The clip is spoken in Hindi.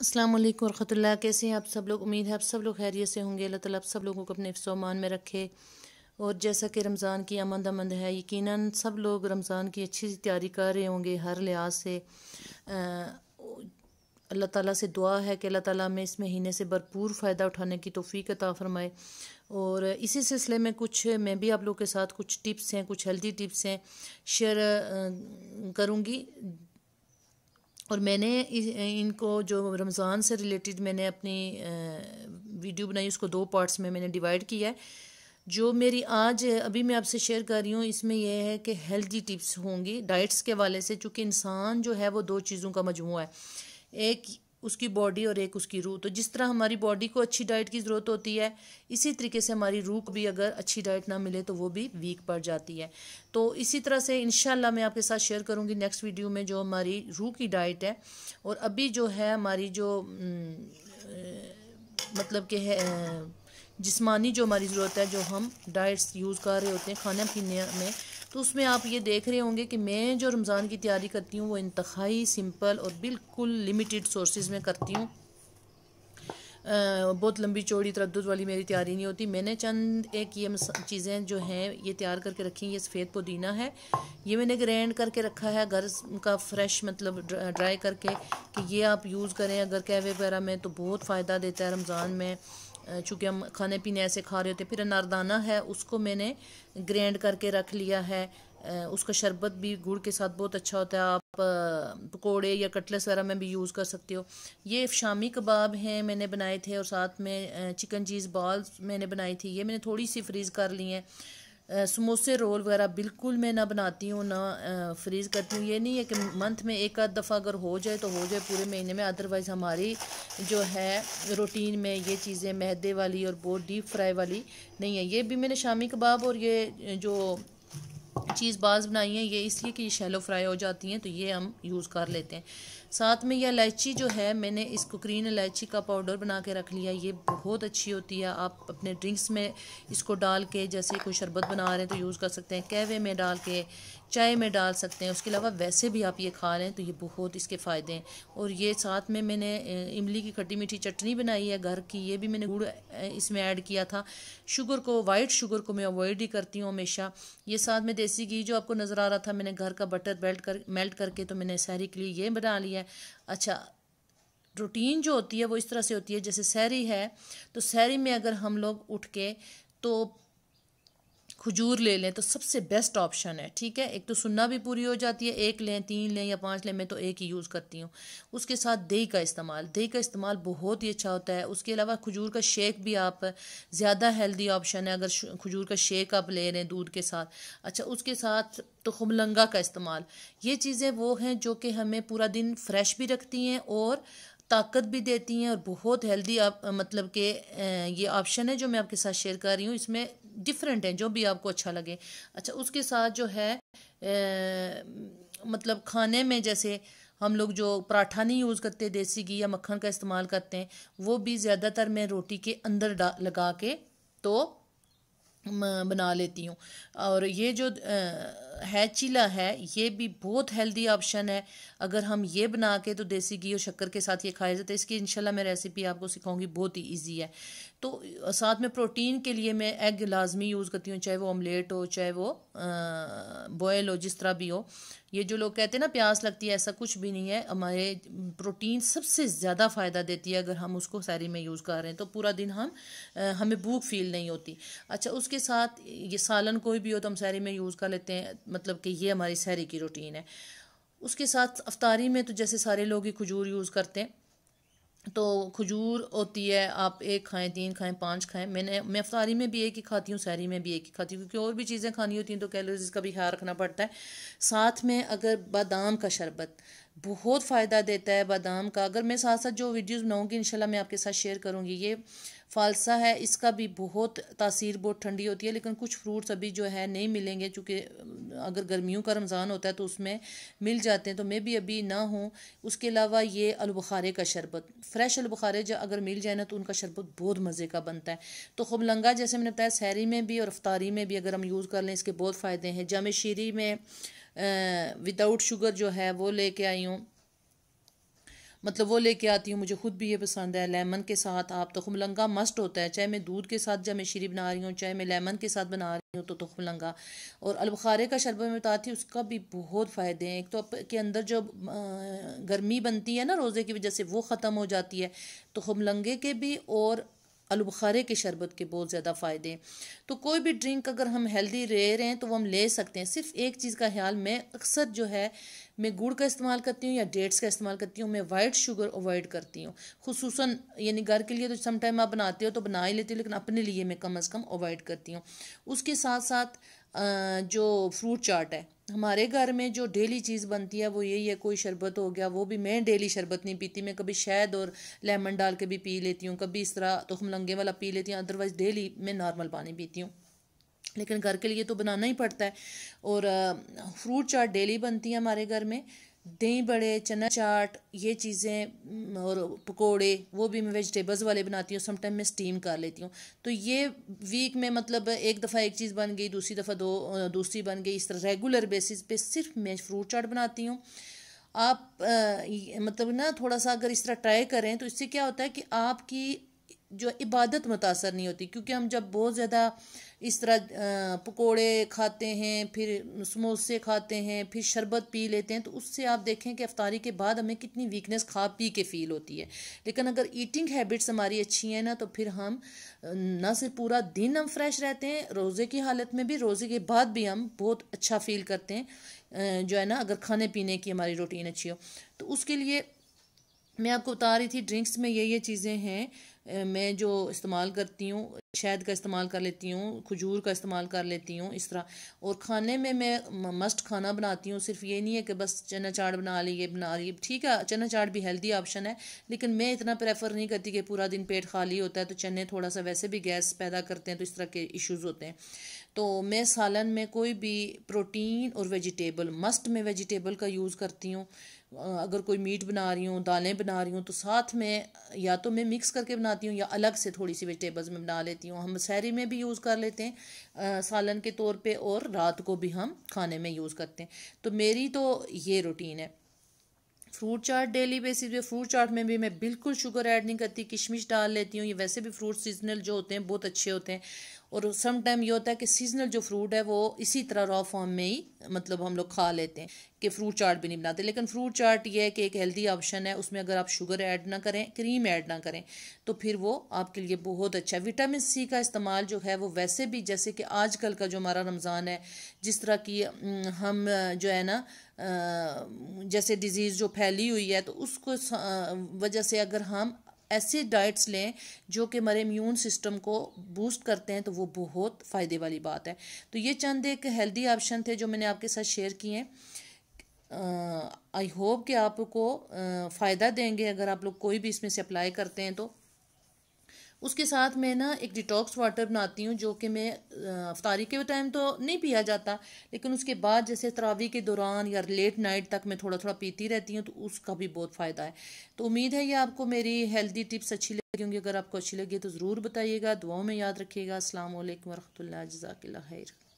अस्सलाम वालेकुम कैसे हैं आप सब लोग उम्मीद है आप सब लोग खैरियत से होंगे अल्लाह ताला आप सब लोगों को अपने अफसोमान में रखे और जैसा कि रमज़ान की आमद आमद है यकीनन सब लोग रमज़ान की अच्छी सी तैयारी कर रहे होंगे हर लिहाज से अल्लाह ताला से दुआ है कि अल्लाह ताला हमें इस महीने से भरपूर फ़ायदा उठाने की तोफ़ी अता फ़रमाए और इसी सिलसिले में कुछ मैं भी आप लोग के साथ कुछ टिप्स हैं कुछ हेल्दी टिप्स हैं शेयर करूँगी और मैंने इनको जो रमज़ान से रिलेटेड मैंने अपनी वीडियो बनाई उसको दो पार्ट्स में मैंने डिवाइड किया है जो मेरी आज अभी मैं आपसे शेयर कर रही हूँ इसमें यह है कि हेल्दी टिप्स होंगी डाइट्स के वाले से चूँकि इंसान जो है वो दो चीज़ों का मजमू है एक उसकी बॉडी और एक उसकी रूह तो जिस तरह हमारी बॉडी को अच्छी डाइट की ज़रूरत होती है इसी तरीके से हमारी रूह को भी अगर अच्छी डाइट ना मिले तो वो भी वीक पड़ जाती है तो इसी तरह से इन मैं आपके साथ शेयर करूँगी नेक्स्ट वीडियो में जो हमारी रूह की डाइट है और अभी जो है हमारी जो मतलब कि है जिस्मानी जो हमारी ज़रूरत है जो हम डाइट्स यूज़ कर रहे होते हैं खाने पीने में तो उसमें आप ये देख रहे होंगे कि मैं जो रमज़ान की तैयारी करती हूँ वो इंतहाई सिंपल और बिल्कुल लिमिटेड सोर्सेज में करती हूँ बहुत लंबी चौड़ी तरद वाली मेरी तैयारी नहीं होती मैंने चंद एक ये चीज़ें जो हैं ये तैयार करके रखी हैं ये सफ़ेद पुदीना है ये मैंने ग्रैंड करके रखा है घर का फ्रेश मतलब ड्राई करके कि ये आप यूज़ करें अगर कहवे वगैरह में तो बहुत फ़ायदा देता है रमज़ान में चूँकि हम खाने पीने ऐसे खा रहे होते फिर अनारदाना है उसको मैंने ग्रैंड करके रख लिया है उसका शरबत भी गुड़ के साथ बहुत अच्छा होता है आप पकोड़े या कटलेस वगैरह में भी यूज़ कर सकते हो ये शामी कबाब हैं मैंने बनाए थे और साथ में चिकन चीज़ बॉल्स मैंने बनाई थी ये मैंने थोड़ी सी फ्रीज़ कर ली हैं समोसे रोल वगैरह बिल्कुल मैं ना बनाती हूँ ना फ्रीज़ करती हूँ ये नहीं है कि मंथ में एक आध दफ़ा अगर हो जाए तो हो जाए पूरे महीने में अदरवाइज़ हमारी जो है रूटीन में ये चीज़ें मैदे वाली और बहुत डीप फ्राई वाली नहीं है ये भी मैंने शामी कबाब और ये जो चीज़ बाज़ बनाई है ये इसलिए कि ये शैलो फ्राई हो जाती हैं तो ये हम यूज़ कर लेते हैं साथ में ये इलायची जो है मैंने इसको ग्रीन इलायची का पाउडर बना के रख लिया ये बहुत अच्छी होती है आप अपने ड्रिंक्स में इसको डाल के जैसे कोई शरबत बना रहे हैं तो यूज़ कर सकते हैं कहवे में डाल के चाय में डाल सकते हैं उसके अलावा वैसे भी आप ये खा रहे हैं तो ये बहुत इसके फ़ायदे हैं और ये साथ में मैंने इमली की खट्टी मीठी चटनी बनाई है घर की ये भी मैंने गुड़ इसमें ऐड किया था शुगर को वाइट शुगर को मैं अवॉइड ही करती हूँ हमेशा ये साथ में देसी घी जो आपको नज़र आ रहा था मैंने घर का बटर बेल्ट कर मेल्ट करके तो मैंने सहरी के लिए ये बना लिया है अच्छा रूटीन जो होती है वो इस तरह से होती है जैसे सहरी है तो सहरी में अगर हम लोग उठ के तो खजूर ले लें तो सबसे बेस्ट ऑप्शन है ठीक है एक तो सुन्ना भी पूरी हो जाती है एक लें तीन लें या पाँच लें मैं तो एक ही यूज़ करती हूँ उसके साथ दही का इस्तेमाल दही का इस्तेमाल बहुत ही अच्छा होता है उसके अलावा खजूर का शेक भी आप ज़्यादा हेल्दी ऑप्शन है अगर खजूर का शेक आप ले रहे हैं दूध के साथ अच्छा उसके साथ तो खुमलंगा का इस्तेमाल ये चीज़ें वो हैं जो कि हमें पूरा दिन फ्रेश भी रखती हैं और ताकत भी देती हैं और बहुत हेल्दी आप मतलब के ये ऑप्शन है जो मैं आपके साथ शेयर कर रही हूँ इसमें डिफरेंट हैं जो भी आपको अच्छा लगे अच्छा उसके साथ जो है ए, मतलब खाने में जैसे हम लोग जो पराठा नहीं यूज़ करते देसी घी या मक्खन का इस्तेमाल करते हैं वो भी ज़्यादातर मैं रोटी के अंदर लगा के तो बना लेती हूँ और ये जो ए, है चीला है ये भी बहुत हेल्दी ऑप्शन है अगर हम ये बना के तो देसी घी और शक्कर के साथ ये खाया जाता तो है इसकी इंशाल्लाह मैं रेसिपी आपको सिखाऊंगी बहुत ही इजी है तो साथ में प्रोटीन के लिए मैं एग लाजमी यूज़ करती हूँ चाहे वो ऑमलेट हो चाहे वो बॉयल हो जिस तरह भी हो ये जो लोग कहते हैं ना प्यास लगती है ऐसा कुछ भी नहीं है हमारे प्रोटीन सबसे ज़्यादा फ़ायदा देती है अगर हम उसको सैरी में यूज़ कर रहे हैं तो पूरा दिन हम हमें भूख फील नहीं होती अच्छा उसके साथ ये सालन कोई भी हो तो हम सैरी में यूज़ कर लेते हैं मतलब कि ये हमारी सहरी की रूटीन है उसके साथ अफतारी में तो जैसे सारे लोग ही खजूर यूज़ करते हैं तो खजूर होती है आप एक खाएं तीन खाएं पांच खाएं मैंने मैं अफ्तारी में भी एक ही खाती हूँ सहरी में भी एक ही खाती हूँ क्योंकि और भी चीज़ें खानी होती हैं तो कैलोरीज का भी ख्याल रखना पड़ता है साथ में अगर बादाम का शरबत बहुत फ़ायदा देता है बादाम का अगर मैं साथ साथ जो वीडियोस बनाऊँगी इंशाल्लाह मैं आपके साथ शेयर करूँगी ये फालसा है इसका भी बहुत तासीर बहुत ठंडी होती है लेकिन कुछ फ्रूट्स अभी जो है नहीं मिलेंगे चूँकि अगर गर्मियों का रमज़ान होता है तो उसमें मिल जाते हैं तो मैं भी अभी ना हूँ उसके अलावा ये अलबुखारे का शरबत फ्रेश अलबुखारे अगर मिल जाए ना तो उनका शरबत बहुत मज़े का बनता है तो खुबलंगा जैसे मैंने बताया सहरी में भी और अफ्तारी में भी अगर हम यूज़ कर लें इसके बहुत फ़ायदे हैं जाम शीरी में विदाउट शुगर जो है वो लेके आई हूँ मतलब वो लेके आती हूँ मुझे खुद भी ये पसंद है लेमन के साथ आप तो खुमलंगा मस्ट होता है चाहे मैं दूध के साथ जब मैं शीरी बना रही हूँ चाहे मैं लेमन के साथ बना रही हूँ तो तखमलंगा तो और अलबारे का शरबत में बताती हूँ उसका भी बहुत फ़ायदे हैं एक तो के अंदर जो गर्मी बनती है ना रोज़े की वजह से वो ख़त्म हो जाती है तो खुमलंगे के भी और आलू बुखारे के शरबत के बहुत ज़्यादा फ़ायदे तो कोई भी ड्रिंक अगर हम हेल्दी रह रहे हैं तो वो हम ले सकते हैं सिर्फ एक चीज़ का ख्याल मैं अक्सर जो है मैं गुड़ का इस्तेमाल करती हूँ या डेट्स का इस्तेमाल करती हूँ मैं वाइट शुगर अवॉइड करती हूँ खसूस यानी घर के लिए तो समटाइम आप बनाते हो तो बना ही लेते हो लेकिन अपने लिए मैं कम अज़ कम अवॉइड करती हूँ उसके साथ साथ जो फ्रूट चाट है हमारे घर में जो डेली चीज़ बनती है वो यही है कोई शरबत हो गया वो भी मैं डेली शरबत नहीं पीती मैं कभी शहद और लेमन डाल के भी पी लेती हूँ कभी इस तरह तो हम लंगे वाला पी लेती हूँ अदरवाइज़ डेली मैं नॉर्मल पानी पीती हूँ लेकिन घर के लिए तो बनाना ही पड़ता है और फ्रूट चाट डेली बनती है हमारे घर में दही बड़े चना चाट ये चीज़ें और पकोड़े वो भी मैं वेजिटेबल्स वाले बनाती हूँ समटाइम मैं स्टीम कर लेती हूँ तो ये वीक में मतलब एक दफ़ा एक चीज़ बन गई दूसरी दफ़ा दो दूसरी बन गई इस तरह रेगुलर बेसिस पे सिर्फ मैं फ्रूट चाट बनाती हूँ आप आ, मतलब ना थोड़ा सा अगर इस तरह ट्राई करें तो इससे क्या होता है कि आपकी जो इबादत मुतासर नहीं होती क्योंकि हम जब बहुत ज़्यादा इस तरह पकोड़े खाते हैं फिर समोसे खाते हैं फिर शरबत पी लेते हैं तो उससे आप देखें कि अफ्तारी के बाद हमें कितनी वीकनेस खा पी के फ़ील होती है लेकिन अगर ईटिंग हैबिट्स हमारी अच्छी हैं ना तो फिर हम ना सिर्फ पूरा दिन हम फ्रेश रहते हैं रोज़े की हालत में भी रोज़े के बाद भी हम बहुत अच्छा फ़ील करते हैं जो है ना अगर खाने पीने की हमारी रूटीन अच्छी हो तो उसके लिए मैं आपको बता रही थी ड्रिंक्स में ये ये चीज़ें हैं मैं जो इस्तेमाल करती हूँ शहद का इस्तेमाल कर लेती हूँ खजूर का इस्तेमाल कर लेती हूँ इस तरह और खाने में मैं मस्ट खाना बनाती हूँ सिर्फ ये नहीं है कि बस चना चाट बना ली ये बना ली ठीक है चना चाट भी हेल्दी ऑप्शन है लेकिन मैं इतना प्रेफर नहीं करती कि पूरा दिन पेट खाली होता है तो चने थोड़ा सा वैसे भी गैस पैदा करते हैं तो इस तरह के इशूज़ होते हैं तो मैं सालन में कोई भी प्रोटीन और वेजिटेबल मस्ट में वेजिटेबल का यूज़ करती हूँ अगर कोई मीट बना रही हूँ दालें बना रही हूँ तो साथ में या तो मैं मिक्स करके बनाती हूँ या अलग से थोड़ी सी वेजिटेबल्स में बना लेती हूँ हम सैरी में भी यूज़ कर लेते हैं आ, सालन के तौर पे और रात को भी हम खाने में यूज़ करते हैं तो मेरी तो ये रूटीन है फ्रूट चाट डेली बेसिस पे फ्रूट चाट में भी मैं बिल्कुल शुगर ऐड नहीं करती किशमिश डाल लेती हूँ ये वैसे भी फ्रूट सीजनल जो होते हैं बहुत अच्छे होते हैं और सम टाइम ये होता है कि सीजनल जो फ्रूट है वो इसी तरह रॉ फॉर्म में ही मतलब हम लोग खा लेते हैं कि फ्रूट चाट भी नहीं बनाते लेकिन फ्रूट चाट ये है कि एक हेल्दी ऑप्शन है उसमें अगर आप शुगर ऐड ना करें क्रीम ऐड ना करें तो फिर वो आपके लिए बहुत अच्छा है विटामिन सी का इस्तेमाल जो है वो वैसे भी जैसे कि आजकल का जो हमारा रमज़ान है जिस तरह की हम जो है ना जैसे डिज़ीज़ जो फैली हुई है तो उसको वजह से अगर हम ऐसी डाइट्स लें जो कि हमारे इम्यून सिस्टम को बूस्ट करते हैं तो वो बहुत फ़ायदे वाली बात है तो ये चंद एक हेल्दी ऑप्शन थे जो मैंने आपके साथ शेयर किए हैं आई होप कि आपको फ़ायदा देंगे अगर आप लोग कोई भी इसमें से अप्लाई करते हैं तो उसके साथ मैं ना एक डिटॉक्स वाटर बनाती हूँ जो कि मैं अफ्तारी के टाइम तो नहीं पिया जाता लेकिन उसके बाद जैसे तरावी के दौरान या लेट नाइट तक मैं थोड़ा थोड़ा पीती रहती हूँ तो उसका भी बहुत फ़ायदा है तो उम्मीद है ये आपको मेरी हेल्दी टिप्स अच्छी लगी होंगी अगर आपको अच्छी लगी तो ज़रूर बताइएगा दुआओं में याद रखिएगा असल वरहमल जजाक खैर